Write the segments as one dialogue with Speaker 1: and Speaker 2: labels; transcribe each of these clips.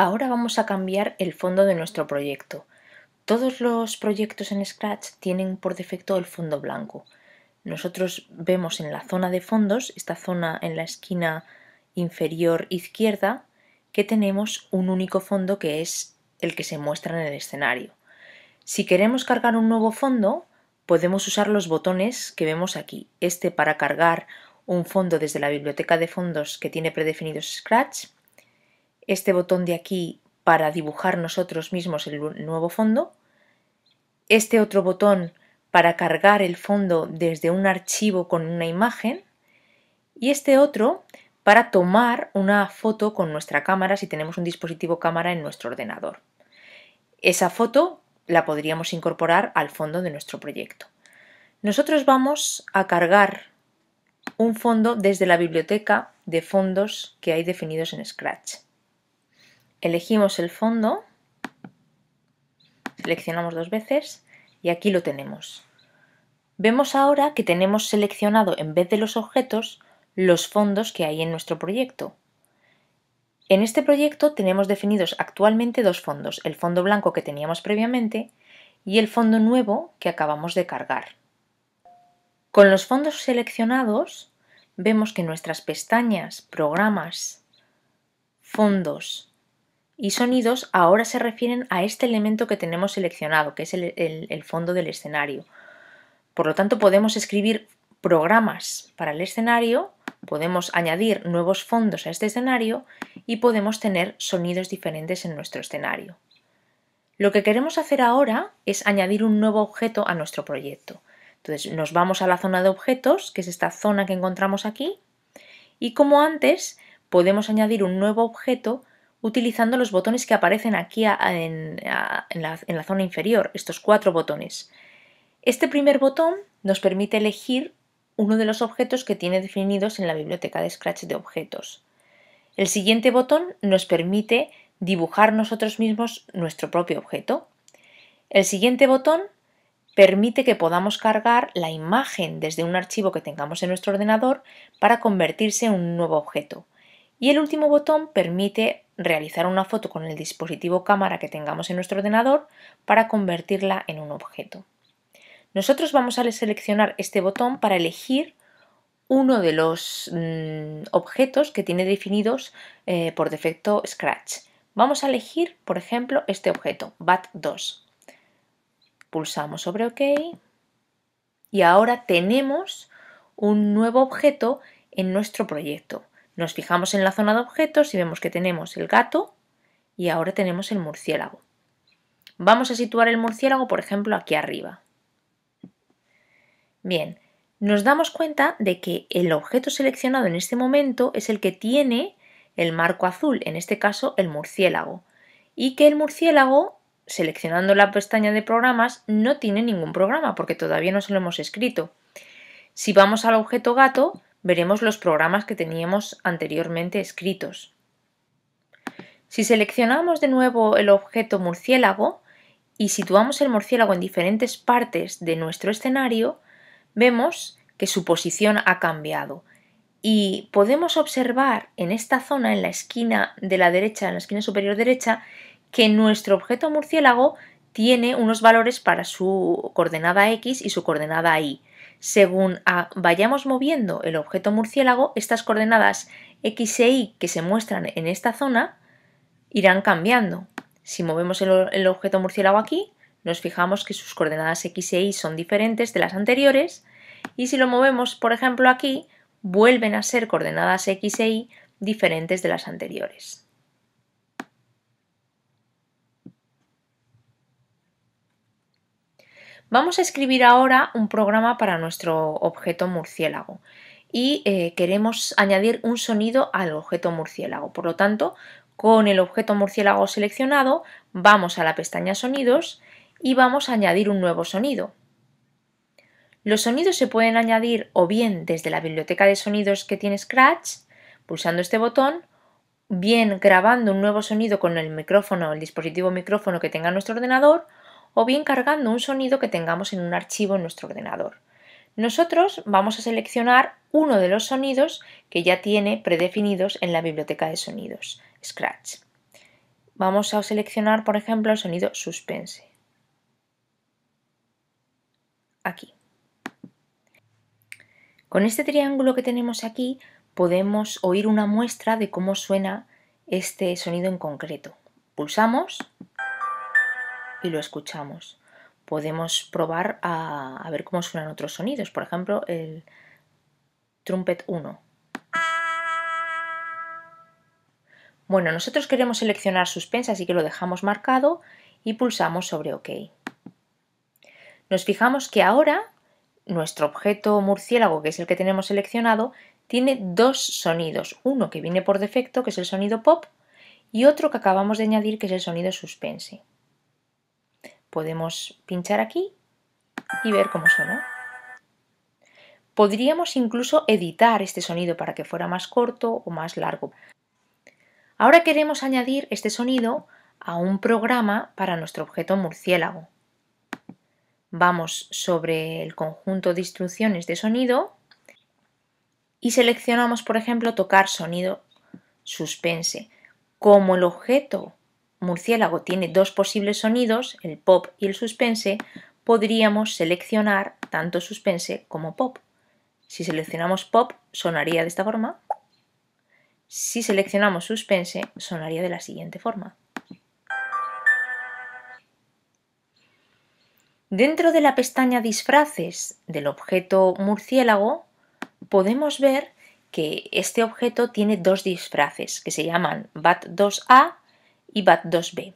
Speaker 1: Ahora vamos a cambiar el fondo de nuestro proyecto. Todos los proyectos en Scratch tienen por defecto el fondo blanco. Nosotros vemos en la zona de fondos, esta zona en la esquina inferior izquierda, que tenemos un único fondo que es el que se muestra en el escenario. Si queremos cargar un nuevo fondo, podemos usar los botones que vemos aquí. Este para cargar un fondo desde la biblioteca de fondos que tiene predefinidos Scratch este botón de aquí para dibujar nosotros mismos el nuevo fondo, este otro botón para cargar el fondo desde un archivo con una imagen y este otro para tomar una foto con nuestra cámara si tenemos un dispositivo cámara en nuestro ordenador. Esa foto la podríamos incorporar al fondo de nuestro proyecto. Nosotros vamos a cargar un fondo desde la biblioteca de fondos que hay definidos en Scratch elegimos el fondo, seleccionamos dos veces y aquí lo tenemos. Vemos ahora que tenemos seleccionado en vez de los objetos los fondos que hay en nuestro proyecto. En este proyecto tenemos definidos actualmente dos fondos, el fondo blanco que teníamos previamente y el fondo nuevo que acabamos de cargar. Con los fondos seleccionados vemos que nuestras pestañas Programas, Fondos y sonidos ahora se refieren a este elemento que tenemos seleccionado, que es el, fondo del escenario. Por lo tanto, podemos escribir programas para el escenario, podemos añadir nuevos fondos a este escenario y podemos tener sonidos diferentes en nuestro escenario. Lo que queremos hacer ahora es añadir un nuevo objeto a nuestro proyecto. Entonces nos vamos a la zona de objetos, que es esta zona que encontramos aquí, y como antes podemos añadir un nuevo objeto utilizando los botones que aparecen aquí en, la, en la zona inferior, estos cuatro botones. Este primer botón nos permite elegir uno de los objetos que tiene definidos en la biblioteca de Scratch de objetos. El siguiente botón nos permite dibujar nosotros mismos nuestro propio objeto. El siguiente botón permite que podamos cargar la imagen desde un archivo que tengamos en nuestro ordenador para convertirse en un nuevo objeto. Y el último botón permite realizar una foto con el dispositivo cámara que tengamos en nuestro ordenador para convertirla en un objeto. Nosotros vamos a seleccionar este botón para elegir uno de los mm, objetos que tiene definidos eh, por defecto Scratch. Vamos a elegir, por ejemplo, este objeto, BAT2. Pulsamos sobre OK y ahora tenemos un nuevo objeto en nuestro proyecto. Nos fijamos en la zona de objetos y vemos que tenemos el gato y ahora tenemos el murciélago. Vamos a situar el murciélago, por ejemplo, aquí arriba. Bien, nos damos cuenta de que el objeto seleccionado en este momento es el que tiene el marco azul, en este caso el murciélago, y que el murciélago, seleccionando la pestaña de programas, no tiene ningún programa porque todavía no se lo hemos escrito. Si vamos al objeto gato, veremos los programas que teníamos anteriormente escritos. Si seleccionamos de nuevo el objeto murciélago y situamos el murciélago en diferentes partes de nuestro escenario, vemos que su posición ha cambiado y podemos observar en esta zona, en la esquina de la derecha, en la esquina superior derecha, que nuestro objeto murciélago tiene unos valores para su coordenada x y su coordenada y. Según vayamos moviendo el objeto murciélago, estas coordenadas x e y que se muestran en esta zona irán cambiando. Si movemos el, el objeto murciélago aquí, nos fijamos que sus coordenadas x e y son diferentes de las anteriores y si lo movemos, por ejemplo, aquí, vuelven a ser coordenadas x e y diferentes de las anteriores. Vamos a escribir ahora un programa para nuestro objeto murciélago y eh, queremos añadir un sonido al objeto murciélago. Por lo tanto, con el objeto murciélago seleccionado, vamos a la pestaña Sonidos y vamos a añadir un nuevo sonido. Los sonidos se pueden añadir o bien desde la biblioteca de sonidos que tiene Scratch, pulsando este botón, bien grabando un nuevo sonido con el micrófono, el dispositivo micrófono que tenga nuestro ordenador, o bien cargando un sonido que tengamos en un archivo en nuestro ordenador. Nosotros vamos a seleccionar uno de los sonidos que ya tiene predefinidos en la biblioteca de sonidos, Scratch. Vamos a seleccionar, por ejemplo, el sonido suspense. Aquí. Con este triángulo que tenemos aquí podemos oír una muestra de cómo suena este sonido en concreto. Pulsamos y lo escuchamos. Podemos probar a, ver cómo suenan otros sonidos, por ejemplo el trumpet 1. Bueno, nosotros queremos seleccionar suspense, así que lo dejamos marcado y pulsamos sobre OK. Nos fijamos que ahora nuestro objeto murciélago, que es el que tenemos seleccionado, tiene dos sonidos. Uno que viene por defecto, que es el sonido pop, y otro que acabamos de añadir, que es el sonido suspense. Podemos pinchar aquí y ver cómo suena. Podríamos incluso editar este sonido para que fuera más corto o más largo. Ahora queremos añadir este sonido a un programa para nuestro objeto murciélago. Vamos sobre el conjunto de instrucciones de sonido y seleccionamos, por ejemplo, tocar sonido suspense. Como el objeto murciélago tiene dos posibles sonidos, el pop y el suspense, podríamos seleccionar tanto suspense como pop. Si seleccionamos pop, sonaría de esta forma. Si seleccionamos suspense, sonaría de la siguiente forma. Dentro de la pestaña disfraces del objeto murciélago podemos ver que este objeto tiene dos disfraces que se llaman BAT2A y BAT2B.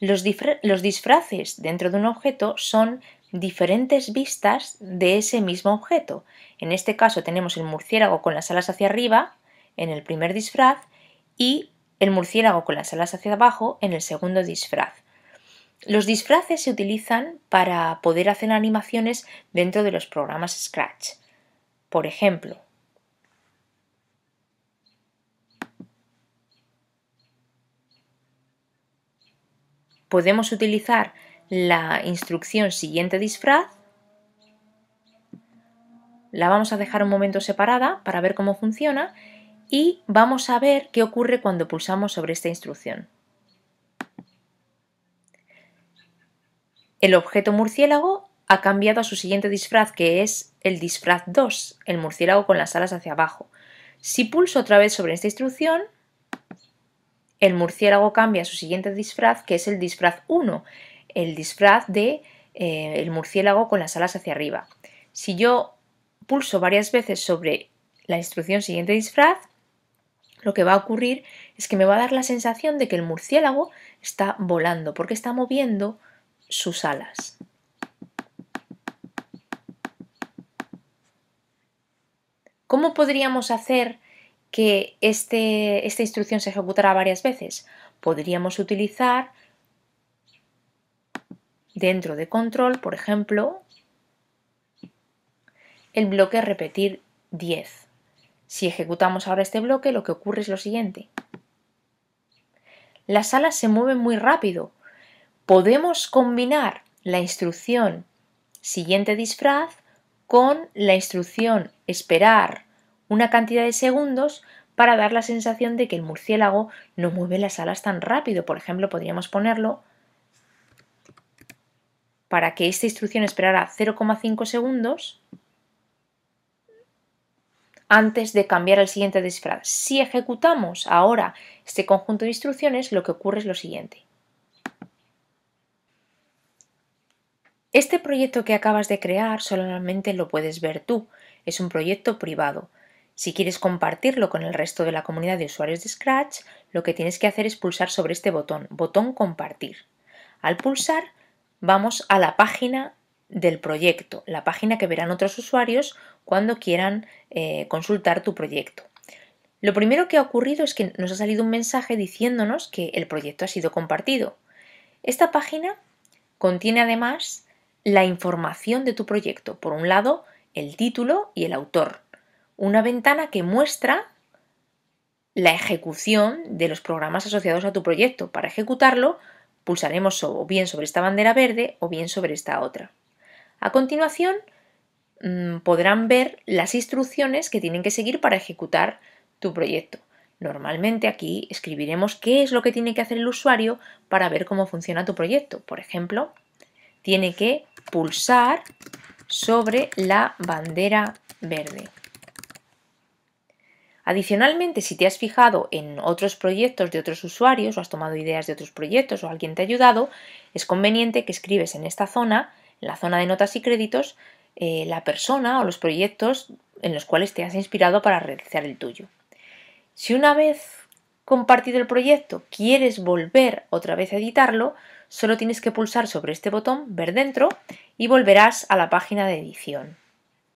Speaker 1: Los, los disfraces dentro de un objeto son diferentes vistas de ese mismo objeto. En este caso tenemos el murciélago con las alas hacia arriba en el primer disfraz y el murciélago con las alas hacia abajo en el segundo disfraz. Los disfraces se utilizan para poder hacer animaciones dentro de los programas Scratch. Por ejemplo, podemos utilizar la instrucción siguiente disfraz. La vamos a dejar un momento separada para ver cómo funciona y vamos a ver qué ocurre cuando pulsamos sobre esta instrucción. El objeto murciélago ha cambiado a su siguiente disfraz, que es el disfraz 2, el murciélago con las alas hacia abajo. Si pulso otra vez sobre esta instrucción, el murciélago cambia su siguiente disfraz, que es el disfraz 1, el disfraz de eh, el murciélago con las alas hacia arriba. Si yo pulso varias veces sobre la instrucción siguiente disfraz, lo que va a ocurrir es que me va a dar la sensación de que el murciélago está volando, porque está moviendo sus alas. ¿Cómo podríamos hacer que este, esta instrucción se ejecutará varias veces. Podríamos utilizar dentro de control, por ejemplo, el bloque repetir 10. Si ejecutamos ahora este bloque, lo que ocurre es lo siguiente. Las alas se mueven muy rápido. Podemos combinar la instrucción siguiente disfraz con la instrucción esperar una cantidad de segundos para dar la sensación de que el murciélago no mueve las alas tan rápido. Por ejemplo, podríamos ponerlo para que esta instrucción esperara 0,5 segundos antes de cambiar al siguiente disfraz. Si ejecutamos ahora este conjunto de instrucciones, lo que ocurre es lo siguiente. Este proyecto que acabas de crear solamente lo puedes ver tú. Es un proyecto privado. Si quieres compartirlo con el resto de la comunidad de usuarios de Scratch, lo que tienes que hacer es pulsar sobre este botón, botón compartir. Al pulsar, vamos a la página del proyecto, la página que verán otros usuarios cuando quieran eh, consultar tu proyecto. Lo primero que ha ocurrido es que nos ha salido un mensaje diciéndonos que el proyecto ha sido compartido. Esta página contiene además la información de tu proyecto, por un lado el título y el autor, una ventana que muestra la ejecución de los programas asociados a tu proyecto. Para ejecutarlo, pulsaremos o bien sobre esta bandera verde o bien sobre esta otra. A continuación, mm, podrán ver las instrucciones que tienen que seguir para ejecutar tu proyecto. Normalmente aquí escribiremos qué es lo que tiene que hacer el usuario para ver cómo funciona tu proyecto. Por ejemplo, tiene que pulsar sobre la bandera verde. Adicionalmente, si te has fijado en otros proyectos de otros usuarios o has tomado ideas de otros proyectos o alguien te ha ayudado, es conveniente que escribes en esta zona, en la zona de notas y créditos, eh, la persona o los proyectos en los cuales te has inspirado para realizar el tuyo. Si una vez compartido el proyecto quieres volver otra vez a editarlo, solo tienes que pulsar sobre este botón, ver dentro, y volverás a la página de edición.